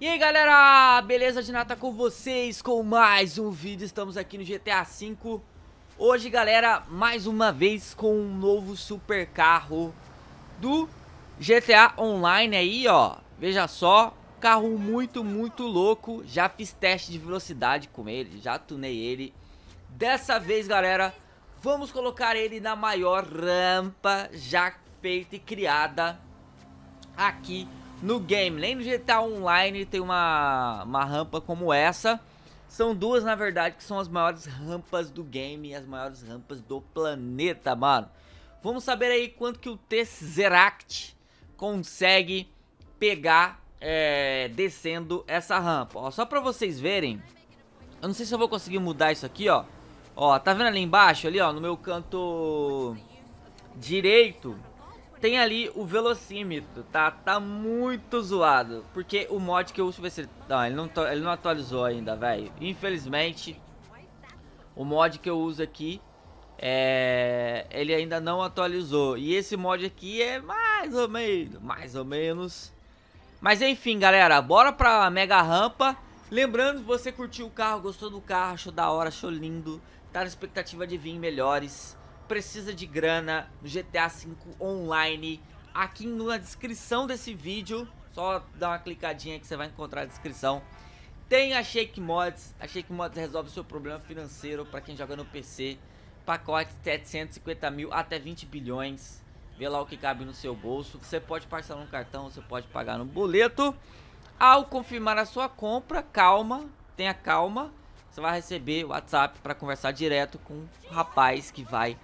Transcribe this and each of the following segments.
E aí galera, beleza de nata com vocês com mais um vídeo, estamos aqui no GTA V Hoje galera, mais uma vez com um novo super carro do GTA Online aí ó Veja só, carro muito, muito louco, já fiz teste de velocidade com ele, já tunei ele Dessa vez galera, vamos colocar ele na maior rampa já feita e criada aqui no game. Nem no GTA Online tem uma, uma rampa como essa. São duas, na verdade, que são as maiores rampas do game e as maiores rampas do planeta, mano. Vamos saber aí quanto que o Tesseract consegue pegar é, descendo essa rampa. Ó, só pra vocês verem, eu não sei se eu vou conseguir mudar isso aqui, ó. Ó, tá vendo ali embaixo, ali, ó, no meu canto direito, tem ali o velocímetro, tá? Tá muito zoado. Porque o mod que eu uso vai ser... Não, ele não, ele não atualizou ainda, velho. Infelizmente, o mod que eu uso aqui, é... ele ainda não atualizou. E esse mod aqui é mais ou menos, mais ou menos. Mas enfim, galera, bora pra mega rampa. Lembrando, você curtiu o carro, gostou do carro, achou da hora, achou lindo, tá na expectativa de vir melhores precisa de grana no GTA V Online. Aqui na descrição desse vídeo, só dá uma clicadinha que você vai encontrar a descrição. Tem a Shake Mods, a Shake Mods resolve o seu problema financeiro para quem joga no PC. Pacote 750 mil até 20 bilhões. Vê lá o que cabe no seu bolso. Você pode parcelar no cartão, você pode pagar no boleto. Ao confirmar a sua compra, calma, tenha calma você vai receber o WhatsApp para conversar direto com o rapaz que vai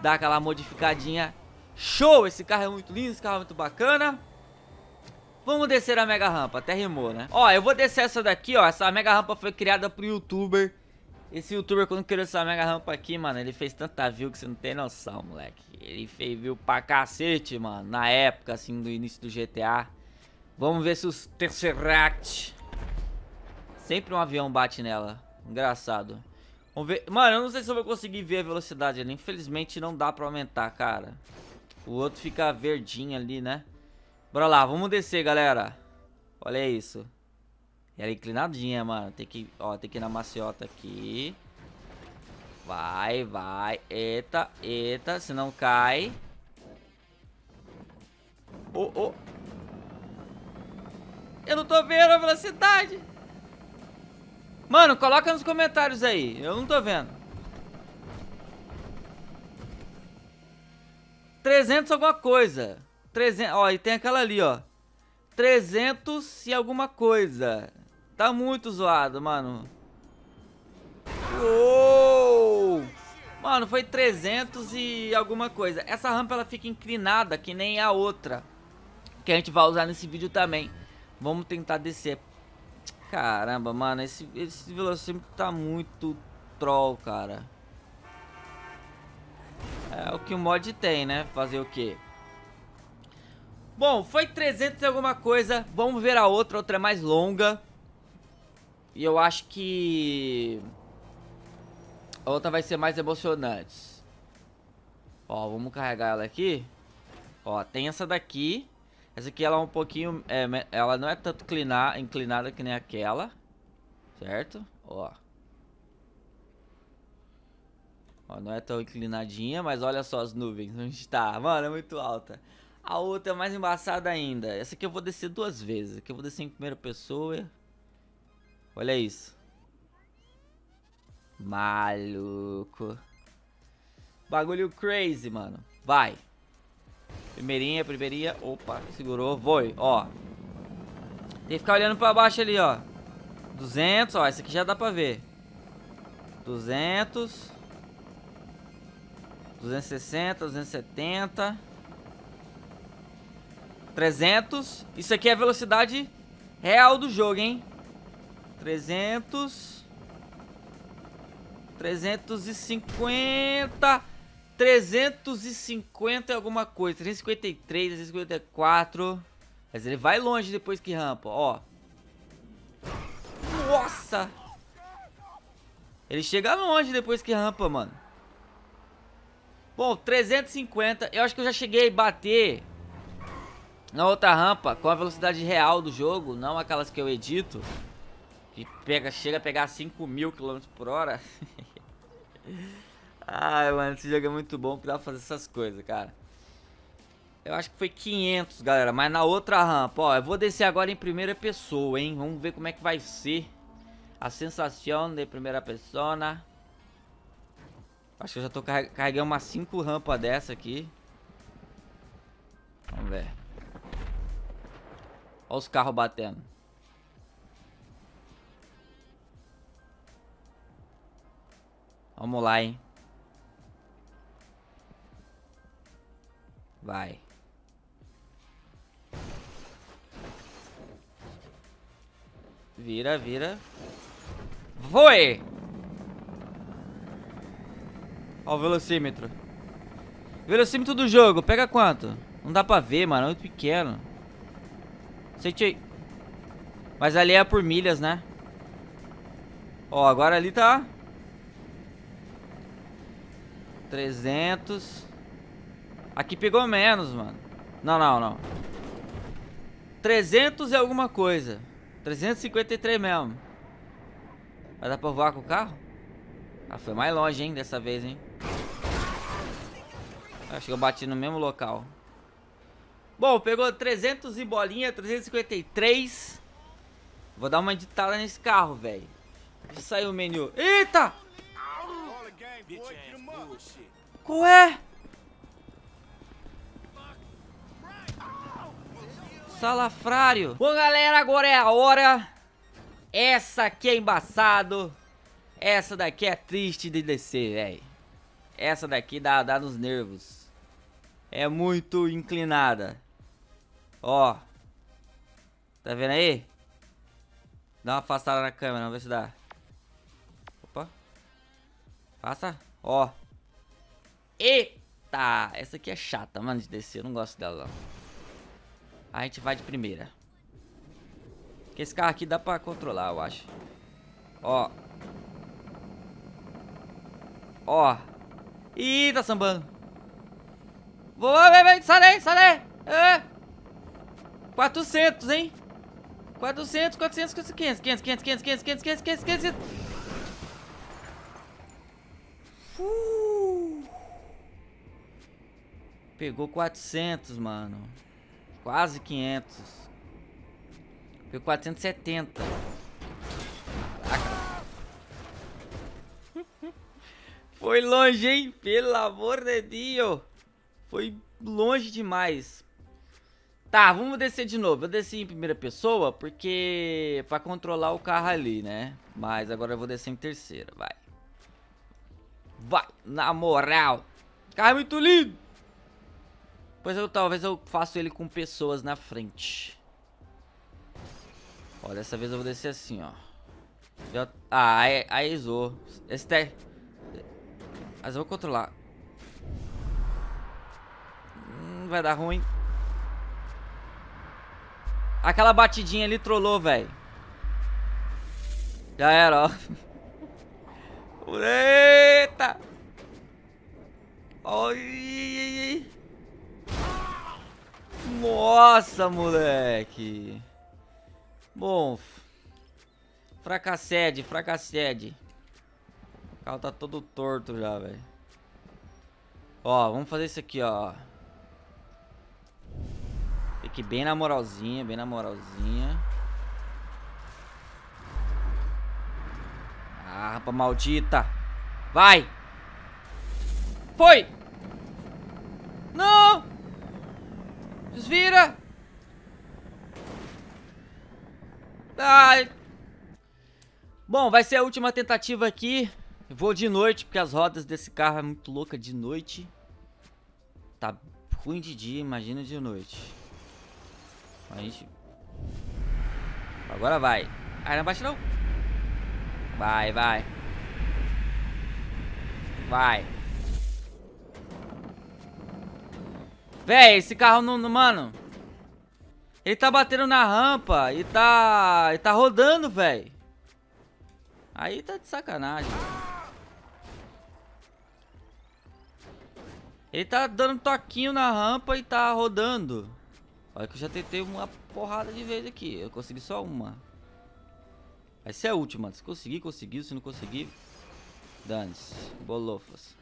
dar aquela modificadinha. Show! Esse carro é muito lindo, esse carro é muito bacana. Vamos descer a mega rampa, até rimou, né? Ó, eu vou descer essa daqui, ó. Essa mega rampa foi criada pro youtuber. Esse youtuber, quando criou essa mega rampa aqui, mano, ele fez tanta view que você não tem noção, moleque. Ele fez view pra cacete, mano, na época, assim, do início do GTA. Vamos ver se os Tesseract... Sempre um avião bate nela. Engraçado. Vamos ver. Mano, eu não sei se eu vou conseguir ver a velocidade ali. Infelizmente não dá pra aumentar, cara. O outro fica verdinho ali, né? Bora lá, vamos descer, galera. Olha isso. Ela é inclinadinha, mano. Tem que, ó, tem que ir na maciota aqui. Vai, vai. Eita, eita. Se não cai. Oh, oh. Eu não tô vendo a velocidade. Mano, coloca nos comentários aí. Eu não tô vendo. 300 alguma coisa. 300, ó, e tem aquela ali, ó. 300 e alguma coisa. Tá muito zoado, mano. Uou! Mano, foi 300 e alguma coisa. Essa rampa ela fica inclinada que nem a outra. Que a gente vai usar nesse vídeo também. Vamos tentar descer. Caramba, mano, esse, esse velocímetro tá muito troll, cara. É o que o mod tem, né? Fazer o quê? Bom, foi 300 e alguma coisa. Vamos ver a outra. A outra é mais longa. E eu acho que... A outra vai ser mais emocionante. Ó, vamos carregar ela aqui. Ó, tem essa daqui. Essa aqui ela é um pouquinho. É, ela não é tanto clinar, inclinada que nem aquela. Certo? Ó. Ó, não é tão inclinadinha, mas olha só as nuvens onde tá. Mano, é muito alta. A outra é mais embaçada ainda. Essa aqui eu vou descer duas vezes. Aqui eu vou descer em primeira pessoa. Olha isso. Maluco. Bagulho crazy, mano. Vai. Primeirinha, primeirinha. Opa, segurou. Foi, ó. Tem que ficar olhando pra baixo ali, ó. 200, ó. Esse aqui já dá pra ver. 200. 260, 270. 300. Isso aqui é a velocidade real do jogo, hein? 300. 350. 350 e alguma coisa. 353, 354. Mas ele vai longe depois que rampa, ó. Nossa! Ele chega longe depois que rampa, mano. Bom, 350. Eu acho que eu já cheguei a bater na outra rampa com a velocidade real do jogo. Não aquelas que eu edito. Que pega, chega a pegar 5 mil quilômetros por hora. Ai, mano, esse jogo é muito bom pra fazer essas coisas, cara. Eu acho que foi 500, galera. Mas na outra rampa, ó. Eu vou descer agora em primeira pessoa, hein. Vamos ver como é que vai ser a sensação de primeira pessoa. Acho que eu já tô carregando umas 5 rampas dessa aqui. Vamos ver. Olha os carros batendo. Vamos lá, hein. Vai. Vira, vira. Foi! Ó o velocímetro. Velocímetro do jogo, pega quanto? Não dá pra ver, mano, é muito pequeno. Sente Mas ali é por milhas, né? Ó, agora ali tá... 300... Aqui pegou menos, mano. Não, não, não. 300 e alguma coisa. 353 mesmo. Vai dar pra voar com o carro? Ah, foi mais longe, hein, dessa vez, hein. Acho que eu bati no mesmo local. Bom, pegou 300 e bolinha, 353. Vou dar uma editada nesse carro, velho. Saiu o menu. Eita! Qual é? Salafrário. Bom, galera, agora é a hora. Essa aqui é embaçado. Essa daqui é triste de descer, velho. Essa daqui dá, dá nos nervos. É muito inclinada. Ó. Tá vendo aí? Dá uma afastada na câmera, vamos ver se dá. Opa. Passa. Ó. Eita! Essa aqui é chata, mano, de descer. Eu não gosto dela, não. A gente vai de primeira. Porque esse carro aqui dá pra controlar, eu acho. Ó. Ó. Ih, tá sambando. Vou, vai, vai, sai daí, sai daí. É. 400, hein? 400, 400, 500, 500, 500, 500, 500, 500, 500, 500, 500. Uh. Pegou 400, mano. Quase 500. Foi 470. Caraca. Foi longe, hein? Pelo amor de Deus. Foi longe demais. Tá, vamos descer de novo. Eu desci em primeira pessoa porque... Pra controlar o carro ali, né? Mas agora eu vou descer em terceira, vai. Vai, na moral. Carro é muito lindo. Pois eu talvez eu faça ele com pessoas na frente. Ó, dessa vez eu vou descer assim, ó. Já... Ah, aí, aí zoou. Esse te... Mas eu vou controlar. Hum, vai dar ruim. Aquela batidinha ali trollou, velho. Já era, ó. Eita! Oi! Nossa, moleque. Bom. Fracassede, fracassede. O carro tá todo torto já, velho. Ó, vamos fazer isso aqui, ó. Fique bem na moralzinha, bem na moralzinha. Ah, rapa maldita. Vai! Foi! Desvira! Ai! Bom, vai ser a última tentativa aqui. vou de noite, porque as rodas desse carro é muito louca de noite. Tá ruim de dia, imagina de noite. A gente... Agora vai. Ai, não bate não. Vai, vai. Vai. Véi, esse carro não, Mano. Ele tá batendo na rampa e tá. E tá rodando, véi. Aí tá de sacanagem. Ele tá dando um toquinho na rampa e tá rodando. Olha que eu já tentei uma porrada de vez aqui. Eu consegui só uma. Essa é a última. Se conseguir, conseguiu. Se não conseguir, dane-se. Bolofas.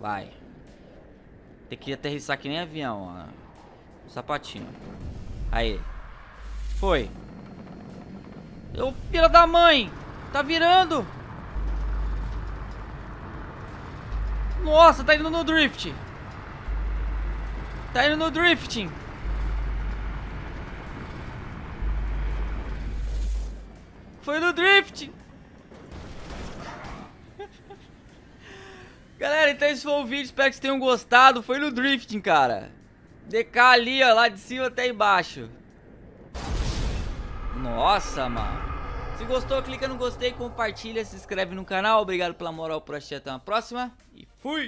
Vai. Tem que aterrissar que nem avião, ó. O sapatinho. Aí. Foi. Ô, é filha da mãe! Tá virando! Nossa, tá indo no drift! Tá indo no drifting! Foi no drift! Galera, então esse foi o vídeo, espero que vocês tenham gostado. Foi no drifting, cara. DK ali, ó, lá de cima até embaixo. Nossa, mano. Se gostou, clica no gostei, compartilha, se inscreve no canal. Obrigado pela moral por assistir, até uma próxima e fui!